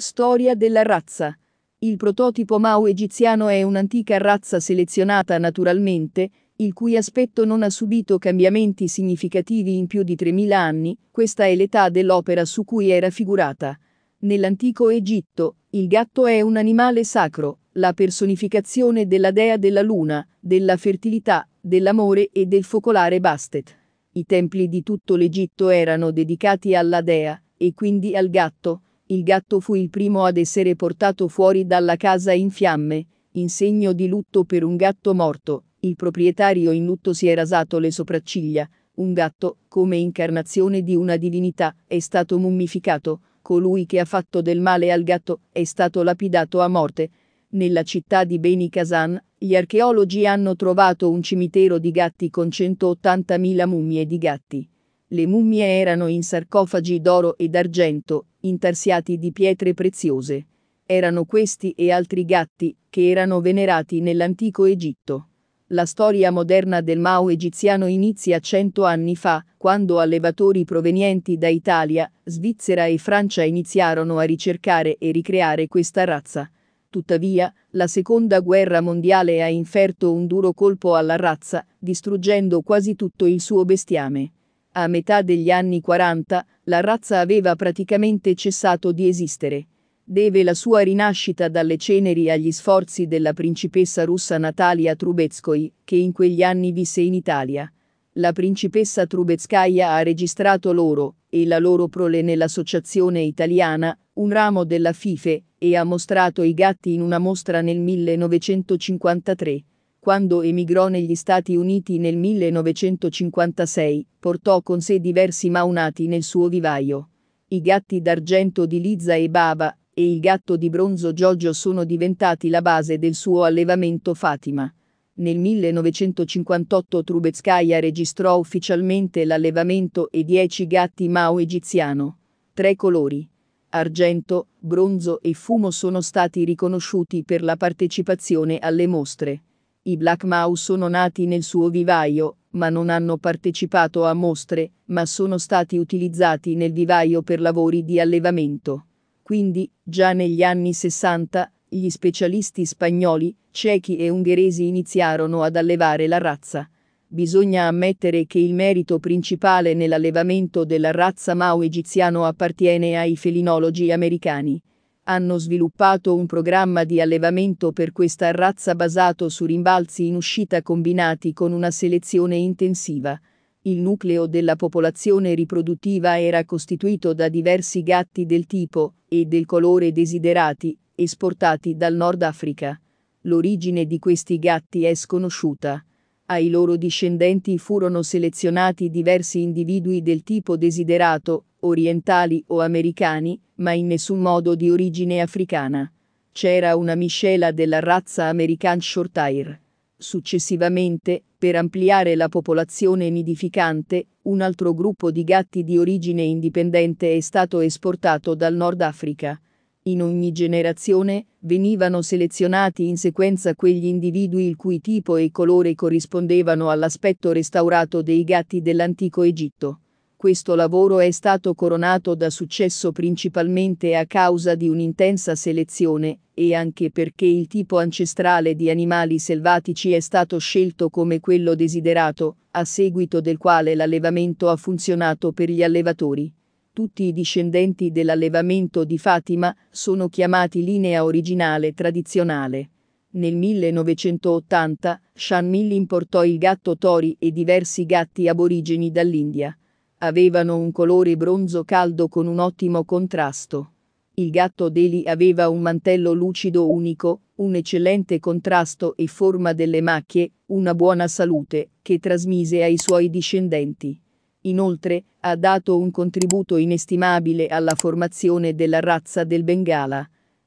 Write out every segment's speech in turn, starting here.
Storia della razza. Il prototipo Mao egiziano è un'antica razza selezionata naturalmente, il cui aspetto non ha subito cambiamenti significativi in più di 3000 anni, questa è l'età dell'opera su cui era figurata. Nell'antico Egitto, il gatto è un animale sacro, la personificazione della dea della luna, della fertilità, dell'amore e del focolare Bastet. I templi di tutto l'Egitto erano dedicati alla dea, e quindi al gatto, il gatto fu il primo ad essere portato fuori dalla casa in fiamme, in segno di lutto per un gatto morto, il proprietario in lutto si è rasato le sopracciglia, un gatto, come incarnazione di una divinità, è stato mummificato, colui che ha fatto del male al gatto è stato lapidato a morte. Nella città di Beni Kazan, gli archeologi hanno trovato un cimitero di gatti con 180.000 mummie di gatti. Le mummie erano in sarcofagi d'oro e d'argento, intarsiati di pietre preziose. Erano questi e altri gatti, che erano venerati nell'antico Egitto. La storia moderna del Mao egiziano inizia cento anni fa, quando allevatori provenienti da Italia, Svizzera e Francia iniziarono a ricercare e ricreare questa razza. Tuttavia, la seconda guerra mondiale ha inferto un duro colpo alla razza, distruggendo quasi tutto il suo bestiame. A metà degli anni 40, la razza aveva praticamente cessato di esistere. Deve la sua rinascita dalle ceneri agli sforzi della principessa russa Natalia Trubetskoy, che in quegli anni visse in Italia. La principessa Trubetskaya ha registrato loro, e la loro prole nell'Associazione Italiana, un ramo della FIFE, e ha mostrato i gatti in una mostra nel 1953 quando emigrò negli Stati Uniti nel 1956, portò con sé diversi maunati nel suo vivaio. I gatti d'argento di Liza e Baba e il gatto di bronzo Giorgio sono diventati la base del suo allevamento Fatima. Nel 1958 Trubezkaya registrò ufficialmente l'allevamento e dieci gatti Mao egiziano. Tre colori argento, bronzo e fumo sono stati riconosciuti per la partecipazione alle mostre. I Black Mau sono nati nel suo vivaio, ma non hanno partecipato a mostre, ma sono stati utilizzati nel vivaio per lavori di allevamento. Quindi, già negli anni 60, gli specialisti spagnoli, cechi e ungheresi iniziarono ad allevare la razza. Bisogna ammettere che il merito principale nell'allevamento della razza Mau egiziano appartiene ai felinologi americani hanno sviluppato un programma di allevamento per questa razza basato su rimbalzi in uscita combinati con una selezione intensiva. Il nucleo della popolazione riproduttiva era costituito da diversi gatti del tipo e del colore desiderati, esportati dal Nord Africa. L'origine di questi gatti è sconosciuta. Ai loro discendenti furono selezionati diversi individui del tipo desiderato, orientali o americani, ma in nessun modo di origine africana. C'era una miscela della razza American Shortire. Successivamente, per ampliare la popolazione nidificante, un altro gruppo di gatti di origine indipendente è stato esportato dal Nord Africa. In ogni generazione venivano selezionati in sequenza quegli individui il cui tipo e colore corrispondevano all'aspetto restaurato dei gatti dell'antico Egitto. Questo lavoro è stato coronato da successo principalmente a causa di un'intensa selezione, e anche perché il tipo ancestrale di animali selvatici è stato scelto come quello desiderato, a seguito del quale l'allevamento ha funzionato per gli allevatori. Tutti i discendenti dell'allevamento di Fatima sono chiamati linea originale tradizionale. Nel 1980, Shan Mill importò il gatto Tori e diversi gatti aborigeni dall'India. Avevano un colore bronzo caldo con un ottimo contrasto. Il gatto Deli aveva un mantello lucido unico, un eccellente contrasto e forma delle macchie, una buona salute, che trasmise ai suoi discendenti. Inoltre, ha dato un contributo inestimabile alla formazione della razza del Bengala.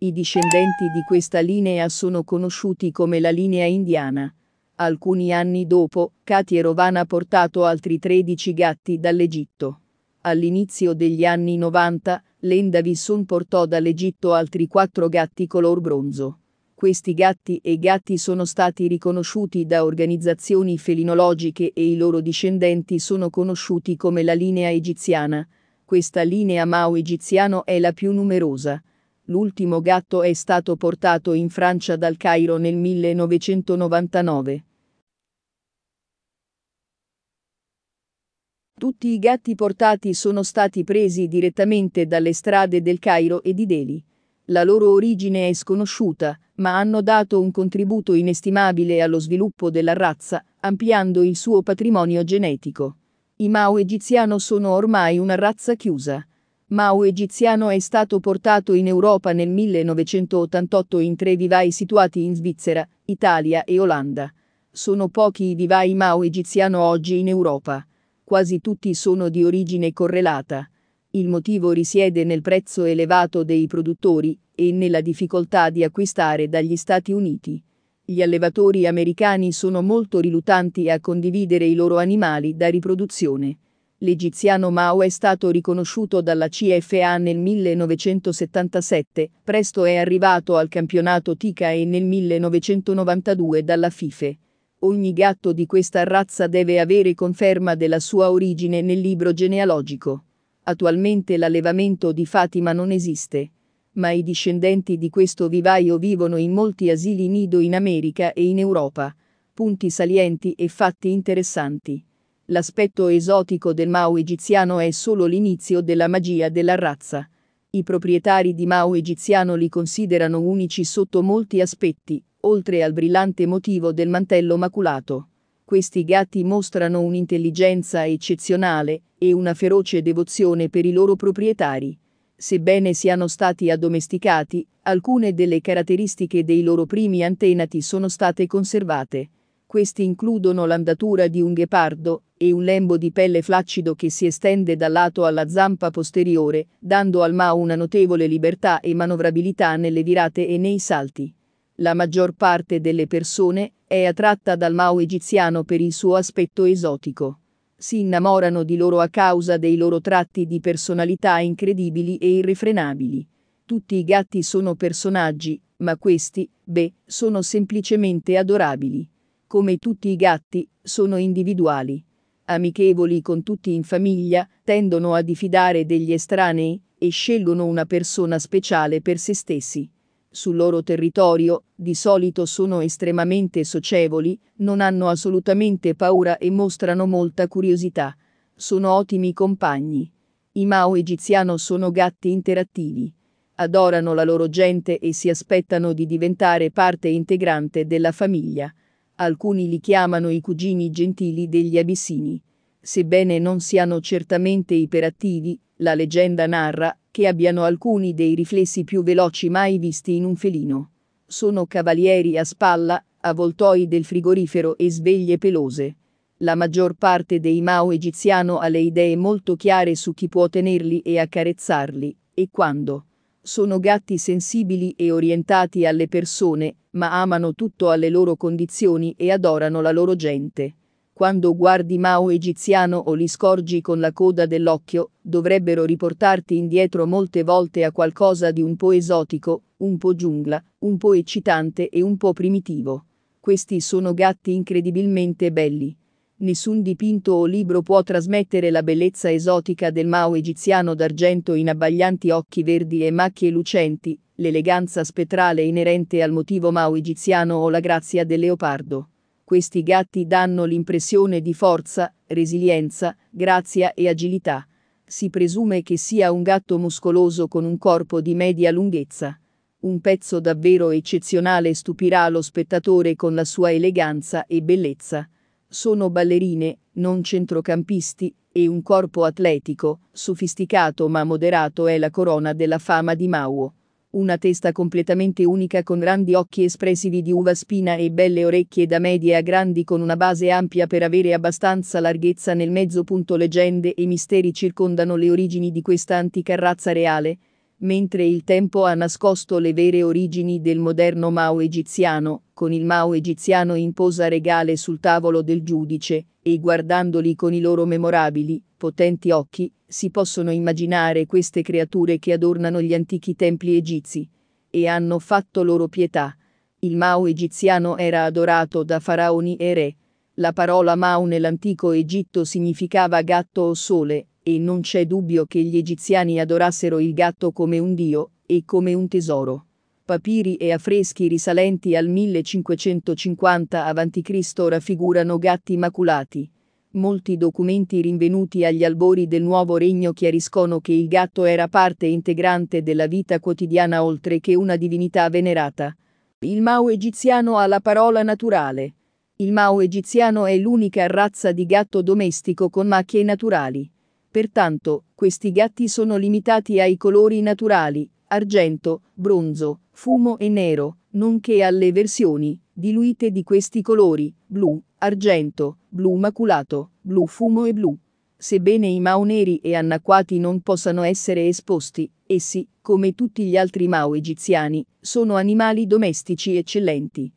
I discendenti di questa linea sono conosciuti come la linea indiana. Alcuni anni dopo, Katie Rovan ha portato altri 13 gatti dall'Egitto. All'inizio degli anni 90, Lenda Visson portò dall'Egitto altri 4 gatti color bronzo. Questi gatti e gatti sono stati riconosciuti da organizzazioni felinologiche e i loro discendenti sono conosciuti come la linea egiziana. Questa linea Mao egiziano è la più numerosa. L'ultimo gatto è stato portato in Francia dal Cairo nel 1999. Tutti i gatti portati sono stati presi direttamente dalle strade del Cairo e di Delhi. La loro origine è sconosciuta, ma hanno dato un contributo inestimabile allo sviluppo della razza, ampliando il suo patrimonio genetico. I Mao egiziano sono ormai una razza chiusa. Mao egiziano è stato portato in Europa nel 1988 in tre vivai situati in Svizzera, Italia e Olanda. Sono pochi i vivai Mao egiziano oggi in Europa quasi tutti sono di origine correlata. Il motivo risiede nel prezzo elevato dei produttori e nella difficoltà di acquistare dagli Stati Uniti. Gli allevatori americani sono molto riluttanti a condividere i loro animali da riproduzione. L'egiziano Mao è stato riconosciuto dalla CFA nel 1977, presto è arrivato al campionato Tica e nel 1992 dalla FIFE. Ogni gatto di questa razza deve avere conferma della sua origine nel libro genealogico. Attualmente l'allevamento di Fatima non esiste, ma i discendenti di questo vivaio vivono in molti asili nido in America e in Europa. Punti salienti e fatti interessanti. L'aspetto esotico del Mao egiziano è solo l'inizio della magia della razza. I proprietari di Mao egiziano li considerano unici sotto molti aspetti, oltre al brillante motivo del mantello maculato. Questi gatti mostrano un'intelligenza eccezionale e una feroce devozione per i loro proprietari. Sebbene siano stati addomesticati, alcune delle caratteristiche dei loro primi antenati sono state conservate. Questi includono l'andatura di un ghepardo e un lembo di pelle flaccido che si estende dal lato alla zampa posteriore, dando al Mao una notevole libertà e manovrabilità nelle virate e nei salti. La maggior parte delle persone è attratta dal Mao egiziano per il suo aspetto esotico. Si innamorano di loro a causa dei loro tratti di personalità incredibili e irrefrenabili. Tutti i gatti sono personaggi, ma questi, beh, sono semplicemente adorabili. Come tutti i gatti, sono individuali. Amichevoli con tutti in famiglia, tendono a diffidare degli estranei e scelgono una persona speciale per se stessi sul loro territorio, di solito sono estremamente socievoli, non hanno assolutamente paura e mostrano molta curiosità. Sono ottimi compagni. I Mao egiziano sono gatti interattivi. Adorano la loro gente e si aspettano di diventare parte integrante della famiglia. Alcuni li chiamano i cugini gentili degli abissini. Sebbene non siano certamente iperattivi, la leggenda narra che abbiano alcuni dei riflessi più veloci mai visti in un felino. Sono cavalieri a spalla, avvoltoi del frigorifero e sveglie pelose. La maggior parte dei Mao egiziano ha le idee molto chiare su chi può tenerli e accarezzarli, e quando. Sono gatti sensibili e orientati alle persone, ma amano tutto alle loro condizioni e adorano la loro gente quando guardi Mao egiziano o li scorgi con la coda dell'occhio, dovrebbero riportarti indietro molte volte a qualcosa di un po' esotico, un po' giungla, un po' eccitante e un po' primitivo. Questi sono gatti incredibilmente belli. Nessun dipinto o libro può trasmettere la bellezza esotica del Mao egiziano d'argento in abbaglianti occhi verdi e macchie lucenti, l'eleganza spettrale inerente al motivo Mao egiziano o la grazia del leopardo. Questi gatti danno l'impressione di forza, resilienza, grazia e agilità. Si presume che sia un gatto muscoloso con un corpo di media lunghezza. Un pezzo davvero eccezionale stupirà lo spettatore con la sua eleganza e bellezza. Sono ballerine, non centrocampisti, e un corpo atletico, sofisticato ma moderato è la corona della fama di Mauo una testa completamente unica con grandi occhi espressivi di uva spina e belle orecchie da medie a grandi con una base ampia per avere abbastanza larghezza nel mezzo. Leggende e misteri circondano le origini di questa antica razza reale, Mentre il tempo ha nascosto le vere origini del moderno Mao egiziano, con il Mao egiziano in posa regale sul tavolo del giudice, e guardandoli con i loro memorabili, potenti occhi, si possono immaginare queste creature che adornano gli antichi templi egizi. E hanno fatto loro pietà. Il Mao egiziano era adorato da faraoni e re. La parola Mao nell'antico Egitto significava gatto o sole, e non c'è dubbio che gli egiziani adorassero il gatto come un dio e come un tesoro. Papiri e affreschi risalenti al 1550 a.C. raffigurano gatti maculati. Molti documenti rinvenuti agli albori del nuovo regno chiariscono che il gatto era parte integrante della vita quotidiana oltre che una divinità venerata. Il Mao egiziano ha la parola naturale. Il Mao egiziano è l'unica razza di gatto domestico con macchie naturali. Pertanto, questi gatti sono limitati ai colori naturali, argento, bronzo, fumo e nero, nonché alle versioni, diluite di questi colori, blu, argento, blu maculato, blu fumo e blu. Sebbene i Mao neri e anacquati non possano essere esposti, essi, come tutti gli altri Mao egiziani, sono animali domestici eccellenti.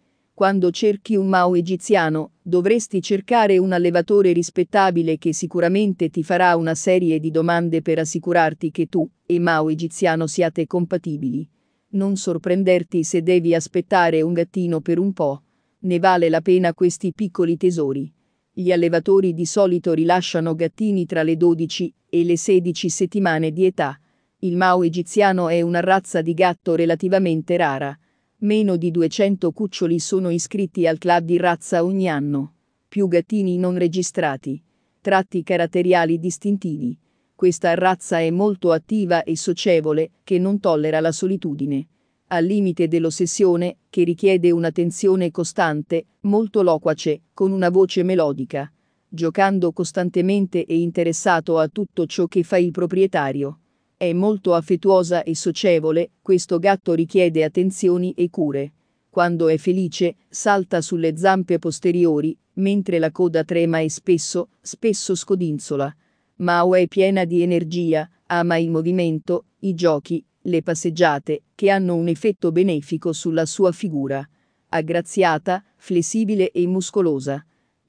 Quando cerchi un Mao egiziano, dovresti cercare un allevatore rispettabile che sicuramente ti farà una serie di domande per assicurarti che tu e Mao egiziano siate compatibili. Non sorprenderti se devi aspettare un gattino per un po'. Ne vale la pena questi piccoli tesori. Gli allevatori di solito rilasciano gattini tra le 12 e le 16 settimane di età. Il Mao egiziano è una razza di gatto relativamente rara. Meno di 200 cuccioli sono iscritti al club di razza ogni anno. Più gattini non registrati. Tratti caratteriali distintivi. Questa razza è molto attiva e socievole, che non tollera la solitudine. Al limite dell'ossessione, che richiede un'attenzione costante, molto loquace, con una voce melodica. Giocando costantemente e interessato a tutto ciò che fa il proprietario. È molto affettuosa e socievole, questo gatto richiede attenzioni e cure. Quando è felice, salta sulle zampe posteriori, mentre la coda trema e spesso, spesso scodinzola. Mao è piena di energia, ama il movimento, i giochi, le passeggiate, che hanno un effetto benefico sulla sua figura. Aggraziata, flessibile e muscolosa.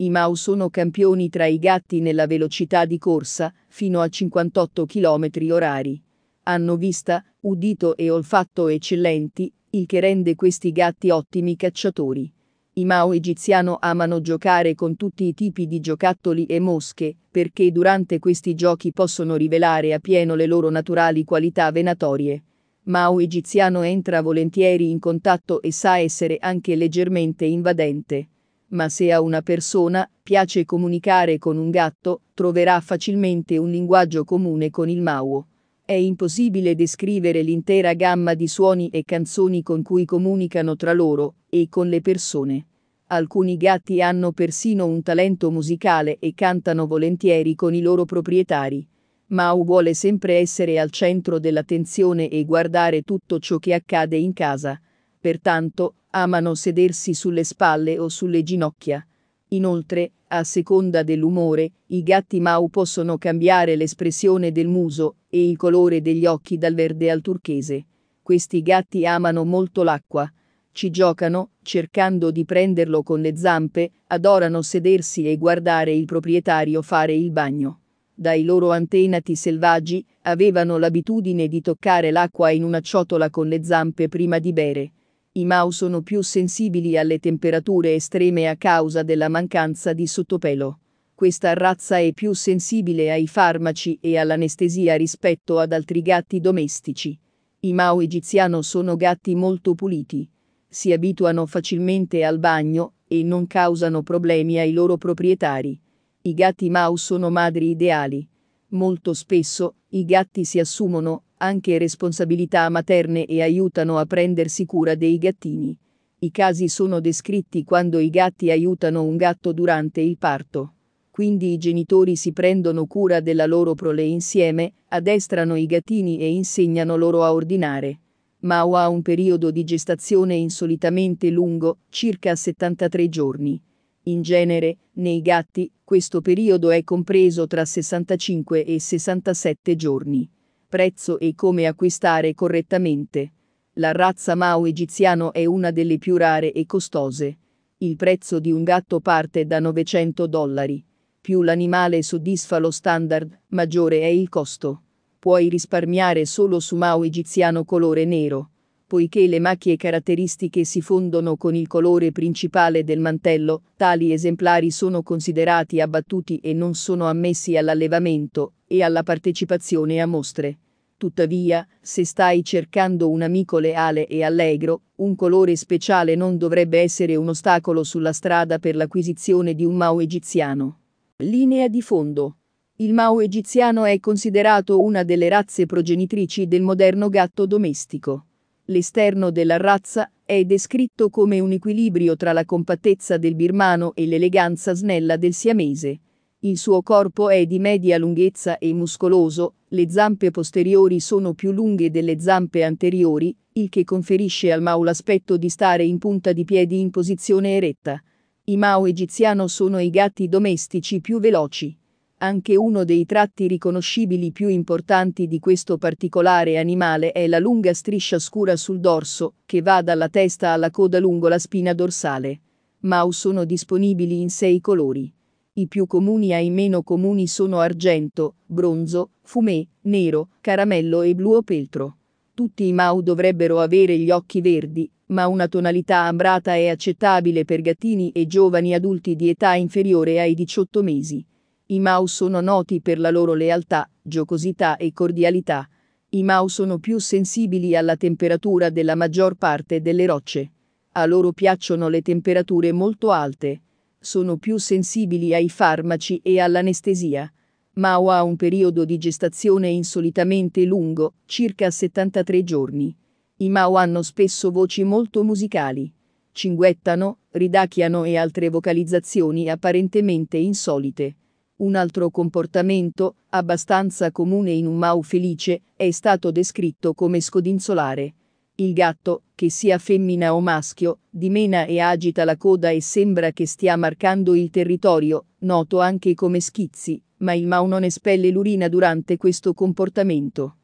I Mau sono campioni tra i gatti nella velocità di corsa, fino a 58 km orari. Hanno vista, udito e olfatto eccellenti, il che rende questi gatti ottimi cacciatori. I Mau egiziano amano giocare con tutti i tipi di giocattoli e mosche, perché durante questi giochi possono rivelare a pieno le loro naturali qualità venatorie. Mau egiziano entra volentieri in contatto e sa essere anche leggermente invadente ma se a una persona piace comunicare con un gatto, troverà facilmente un linguaggio comune con il Mao. È impossibile descrivere l'intera gamma di suoni e canzoni con cui comunicano tra loro e con le persone. Alcuni gatti hanno persino un talento musicale e cantano volentieri con i loro proprietari. Mau vuole sempre essere al centro dell'attenzione e guardare tutto ciò che accade in casa. Pertanto, amano sedersi sulle spalle o sulle ginocchia. Inoltre, a seconda dell'umore, i gatti mau possono cambiare l'espressione del muso e il colore degli occhi dal verde al turchese. Questi gatti amano molto l'acqua. Ci giocano, cercando di prenderlo con le zampe, adorano sedersi e guardare il proprietario fare il bagno. Dai loro antenati selvaggi, avevano l'abitudine di toccare l'acqua in una ciotola con le zampe prima di bere. I Mau sono più sensibili alle temperature estreme a causa della mancanza di sottopelo. Questa razza è più sensibile ai farmaci e all'anestesia rispetto ad altri gatti domestici. I Mau egiziano sono gatti molto puliti. Si abituano facilmente al bagno e non causano problemi ai loro proprietari. I gatti Mau sono madri ideali. Molto spesso i gatti si assumono anche responsabilità materne e aiutano a prendersi cura dei gattini. I casi sono descritti quando i gatti aiutano un gatto durante il parto. Quindi i genitori si prendono cura della loro prole insieme, addestrano i gattini e insegnano loro a ordinare. Mao ha un periodo di gestazione insolitamente lungo, circa 73 giorni. In genere, nei gatti, questo periodo è compreso tra 65 e 67 giorni prezzo e come acquistare correttamente. La razza Mao egiziano è una delle più rare e costose. Il prezzo di un gatto parte da 900 dollari. Più l'animale soddisfa lo standard, maggiore è il costo. Puoi risparmiare solo su Mao egiziano colore nero poiché le macchie caratteristiche si fondono con il colore principale del mantello, tali esemplari sono considerati abbattuti e non sono ammessi all'allevamento e alla partecipazione a mostre. Tuttavia, se stai cercando un amico leale e allegro, un colore speciale non dovrebbe essere un ostacolo sulla strada per l'acquisizione di un Mao egiziano. Linea di fondo. Il Mao egiziano è considerato una delle razze progenitrici del moderno gatto domestico. L'esterno della razza è descritto come un equilibrio tra la compattezza del birmano e l'eleganza snella del siamese. Il suo corpo è di media lunghezza e muscoloso, le zampe posteriori sono più lunghe delle zampe anteriori, il che conferisce al Mao l'aspetto di stare in punta di piedi in posizione eretta. I Mao egiziano sono i gatti domestici più veloci. Anche uno dei tratti riconoscibili più importanti di questo particolare animale è la lunga striscia scura sul dorso, che va dalla testa alla coda lungo la spina dorsale. Mau sono disponibili in sei colori. I più comuni ai meno comuni sono argento, bronzo, fumé, nero, caramello e blu o peltro. Tutti i Mau dovrebbero avere gli occhi verdi, ma una tonalità ambrata è accettabile per gattini e giovani adulti di età inferiore ai 18 mesi. I Mao sono noti per la loro lealtà, giocosità e cordialità. I Mao sono più sensibili alla temperatura della maggior parte delle rocce. A loro piacciono le temperature molto alte. Sono più sensibili ai farmaci e all'anestesia. Mao ha un periodo di gestazione insolitamente lungo, circa 73 giorni. I Mao hanno spesso voci molto musicali. Cinguettano, ridacchiano e altre vocalizzazioni apparentemente insolite. Un altro comportamento, abbastanza comune in un mau felice, è stato descritto come scodinzolare. Il gatto, che sia femmina o maschio, dimena e agita la coda e sembra che stia marcando il territorio, noto anche come schizzi, ma il mau non espelle l'urina durante questo comportamento.